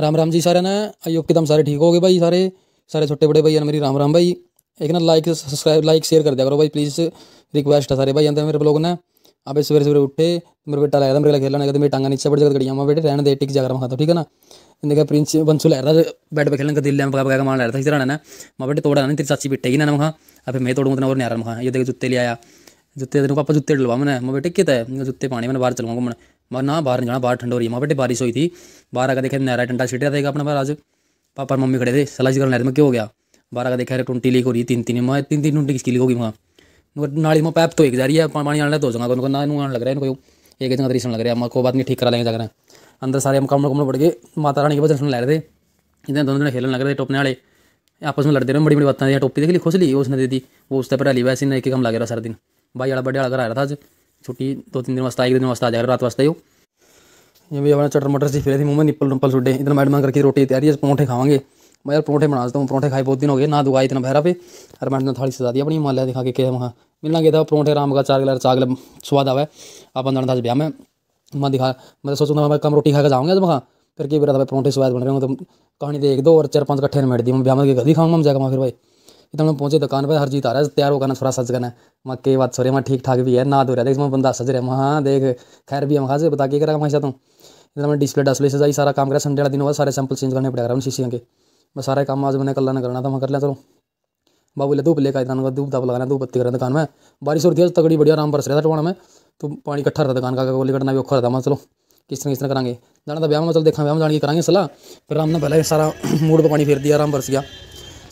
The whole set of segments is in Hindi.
राम राम जी सारे ने आई होप एकदम सारे ठीक हो गए भाई सारे सारे छोटे बड़े भाई मेरी राम राम भाई एक ना लाइक सब्सक्राइब लाइक शेयर कर दिया करो भाई प्लीज़ रिक्वेस्ट है सारे भाई आते मेरे ब्लॉग ने आप सवेरे सवेरे उठे मेरे बेटा लहरा मेरे खेलना नहीं कहते मेरी टांगा नीचे पड़ जाकर गड़ी माँ बेटे रहने दे टिक जाकर खाता ठीक है ना इनका प्रिंस बंसू लहरा बैट पर खेलने का दिल पका पका मान लहरा था इस ना माँ बेटे तोड़ा नहीं तेरी चाची बिटेगी ना मखा अबे मैं तोड़ूंगा उतना और नहीं आ मखा ये देखे जूते ले आया जूते तेरे पापा जूते डलवा मैंने माँ बेटे कित है जूते पाने मैंने बाहर चलूँगा घूमने અના બાર જણા બાર ઠંડો રહી માં બટે બારિશ હોય થી બાર આ કે દે નારા ટંડા સિટી રહેગા અપના પર આજ પાપા પર મમ્મી ખડે દે સલાજ કરને મે કે હો ગયા બાર આ કે દે 20 લીક હોરી 3 3 મે 3 3 નુટી કી લીક હોગી માં નળી માં પાપ તો એક જારી આ પાણી આને દો જંગા કો ના નુણ લાગ રહે કોઈ એક એક જંગા રીસન લાગ રહે માં કો વાત ની ઠીક કરા લે જાગરા અંદર سارے મકામ મકામ બડગે માતા રાણી કે બજન સન લાય રહે દે ઇતને દોન જણા ખેલન લગ રહે ટોપને વાલે આપસ મે લડદે રો મડી મડી વાત આ ટોપી દેખી લી ખુશ લી ઓસ ને દે દી ઓસ ટે પર આવી વાસી ના એક એકમ લાગે ર સર દિન ભાઈ વાળા બડે વાળા કરા રહા આજ छुट्टी दो तीन दिन वास्ते एक दिन वास्ते आ जाएगा रात वास्ते हो ये भी चटर मटर से फिर थी मुँह में निपल नुपल छुट्टे इतना मैडम करके रोटी तैयारी है परौंठे खावांगे मैं यार परोठे बना देता हूँ परोठे खाए बहुत दिन हो गए ना दुआई इतना बहरा पे अरे मैडम ने थाली सजा दी अपनी माल्या दिखा के क्या वहाँ मिलना गया था परोठे राम का चार गिला चार गिला स्वाद आवा आप अपन जाना था ब्याह में मैं दिखा मैं सोचूंगा मैं कम रोटी खा के जाऊँगा जब वहाँ फिर की बेटा भाई परौंठे स्वाद बन रहे हो तो कहानी देख दो और चार पाँच कट्ठे ने बैठ दी मैं ब्याह में गधी खाऊंगा हम जाएगा वहाँ फिर भाई एकदम हम पहुंचे दुकान पर हरजीत आ रहा है तैयार होकर ना थोड़ा सज करना वहाँ के बात सो वहाँ ठीक ठाक भी है ना धो तो रहा देख मैं बंदा सज रहा है वहाँ देख खैर भी हम खास बता के करा हमारे साथ हूँ इधर मैं डिस्प्ले डिस्प्ले सजाई सारा काम करा संडे वाला दिन बाद सारे सैंपल चेंज करने पड़ेगा शीशे के मैं सारे काम आज मैंने कला ना करना था मैं कर लिया चलो बाबू ले धूप लेकर आया था धूप धाप लगाना धूप बत्ती करना दुकान में बारिश और थी तगड़ी बढ़िया आराम बरस रहा था टोड़ा में तो पानी इकट्ठा रहता दुकान का गोली करना भी औखा रहता मैं चलो किस तरह किस तरह करांगे जाना था ब्याह में चल देखा ब्याह में जाने की कराएंगे सलाह फिर आराम ने पहले सारा मूड पर तो पानी फेर दिया आराम बरस गया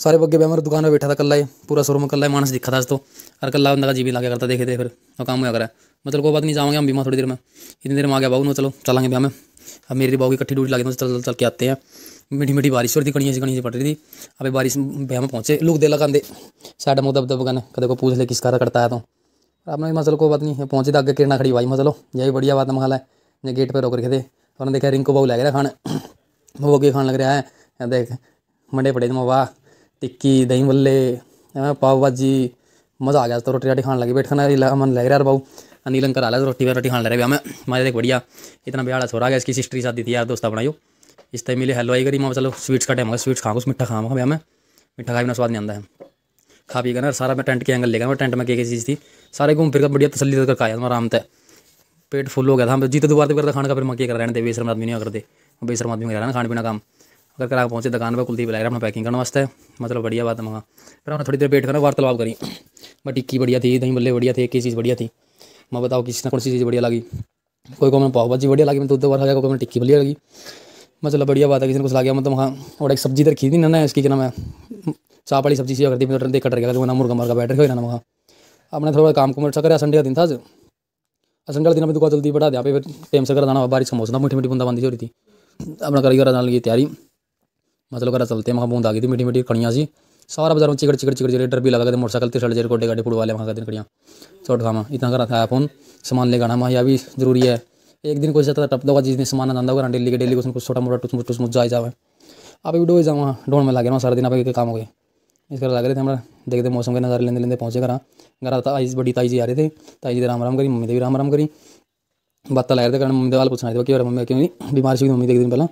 सारे बगे बे दुकान पर बैठा था कला ये पूरा शोरूम है मानस दिखा था तो अरे कला बंदा का जी भी लागे करता देखे थे फिर और तो काम हुआ करा मतलब कोई बात नहीं जाऊँगे हम बीमा थोड़ी देर में इतनी देर में आ गया बाबू ना चलो चलेंगे भी हमें अब मेरी बाबू की इकट्ठी ड्यूटी लगे तो चल चल के आते हैं मीठी मीठी बारिश हो रही थी कड़ी ऐसी कड़ी पड़ रही थी अभी बारिश भैया में पहुँचे लोग दे लगा साइड में दब दब गाने कदे को पूछ ले किस कार करता है तो आपने मतलब कोई बात नहीं पहुँचे तो अगर किरना खड़ी भाई मसलो भी बढ़िया बात मंगा है गेट पर रोक रखे थे उन्होंने देखा रिंकू बाबू लग रहा खाने वो अगे खान लग रहा है देख मंडे पड़े तो वाह टिक्की दही बल्ले पाव भाजी मज़ा आ गया तो रोटी राटी खाने लगे बैठा मन लग रहा है बाबू अनिल अंकल आ रहा तो रोटी रोटी खाने लग रहा मैं मारे देख बढ़िया इतना ब्याह छोरा गया इसकी सिस्टरी शादी थी यार दोस्त अपना यो इस टाइम मिले हलवाई करी मैं चलो स्वीट्स का टाइम होगा स्वीट्स खाऊंगा मिठा खाऊंगा भैया मैं मिठा खा बिना स्वाद नहीं आता है खा पी ना सारा मैं टेंट के एंगल लेगा मैं टेंट में क्या क्या चीज़ थी सारे घूम फिर बढ़िया तसली कर आया आराम से पेट फुल हो गया था हम जीते दोबारा तो करता खाने का फिर मैं क्या कर रहने दे बेसरम आदमी नहीं करते बेसरम आदमी कर रहा ना खाने पीना काम अगर कल पहुंचे दुकान पर कुलदीप लाया अपना पैकिंग करना वास्ते मतलब बढ़िया बात मंगा फिर हमने थोड़ी देर वेट करना वार्तालाप करी मैं टिक्की बढ़िया थी दही बल्ले बढ़िया थे एक चीज़ बढ़िया थी मैं बताओ किसी ना कौन सी चीज़ बढ़िया लगी कोई को मैंने पाव भाजी बढ़िया लगी मैं दूध बार कोई मैंने टिक्की बढ़िया लगी मतलब बढ़िया बात है किसी ने कुछ लगा मतलब तो वहाँ और एक सब्जी इधर खरीदी ना इसकी क्या मैं है चाप वाली सब्जी सेवा करती मैं देख कट गया ना मुर्गा मुर्गा बैठ गया ना वहाँ अपने थोड़ा काम को मेरे करा संडे का दिन था आज संडे का दिन अपनी दुकान जल्दी बढ़ा दिया फिर टाइम से कर दाना बारिश का मौसम मीठी मीठी बंदा बंदी हो रही थी अपना करीगर डालने की तैयारी मतलब घर चलते हैं वहाँ बूंद आ गई थी मीठी मीठी खड़िया सी सारा बजारों में चिकड़ चिकड़ चिकड़ चिकड़ डर भी लगा देते मोटरसाइकिल तिरसठ जेर कोटे गाड़ी पुड़वा लिया वहाँ खड़िया दिन खड़ियाँ चोट इतना करा था फोन समान ले गाना यहाँ भी जरूरी है एक दिन कुछ जाता टप दोगा जिस दिन सामान आना होगा डेली के डेली उसमें कुछ छोटा मोटा टुस मुझ जाए जाए आप भी ही जाऊँ ढोंड में लगे ना सारा दिन आप काम हो गए इस कर लग रहे थे हमारा देखते मौसम के नज़ारे लेंदे लेंदे पहुँचे घर घर आई बड़ी ताई जी आ रहे थे ताई जी ने राम राम करी मम्मी ने भी राम राम करी बातें ला रहे थे कारण मम्मी दवाल पूछना थे तो कि मम्मी क्यों बीमार सी मम्मी एक दिन पहले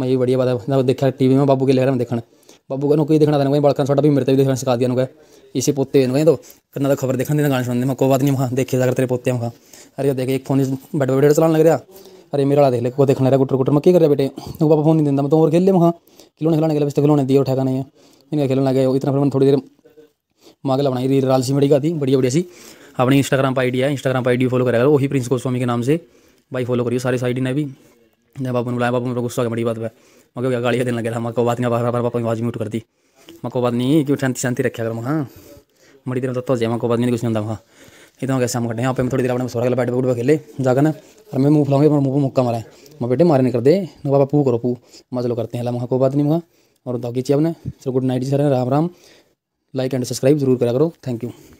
मैं भी बढ़िया बात है देखा टीवी में बाबू के लग रहा मैं देखना बाबू कहना कोई देखना था वहीं बड़का छोटा भी मेरे भी देखना सिखा दिया उनका इसी पोते हैं तो करना तो खबर देखना देना गाने सुनने में कोई बात नहीं वहाँ देखे अगर तेरे पोते हैं अरे देख एक फोन बैठे बैठे चलाने लग रहा अरे मेरा वाला देख ले को देखना रहा गुटर गुटर मैं क्या कर रहा बेटे वो पापा फोन नहीं देता मैं तो और खेल ले वहाँ खिलौने खिलाने के लिए तो खिलौने दिए उठा नहीं है मैंने खिलौना गया इतना फिर मैंने थोड़ी देर माँ के बनाई थी रालसी मड़ी का थी बढ़िया बढ़िया सी अपनी इंस्टाग्राम पर आईडी है इंस्टाग्राम पर आईडी फॉलो करेगा वही प्रिंस गोस्वामी के नाम से भाई फॉलो करिए सारी साइडी ने भी जब बाबू ने बुलाया बाबू मेरा गुस्सा हो गया बड़ी बात पे मैं क्या गाड़ी देने लगे मैं को बात नहीं बार पापा की आवाज़ म्यूट कर दी मैं को बात नहीं कि शांति शांति रखा करो हाँ बड़ी देर में तो जाए मैं को बात नहीं कुछ नहीं होता वहाँ इतना कैसे हम कटे यहाँ पे मैं थोड़ी देर अपने सोरा बैठ बैठ खेले जाकर ना और मैं मुँह फुलाऊंगी मुँह पर मुक्का मारा है मैं बेटे मारे नहीं कर दे ना पापा पू करो पू मैं चलो करते हैं ला वहाँ को बात नहीं वहाँ और दागी चाहिए अपने sir good night ji sir Ram Ram like and subscribe जरूर करा करो थैंक यू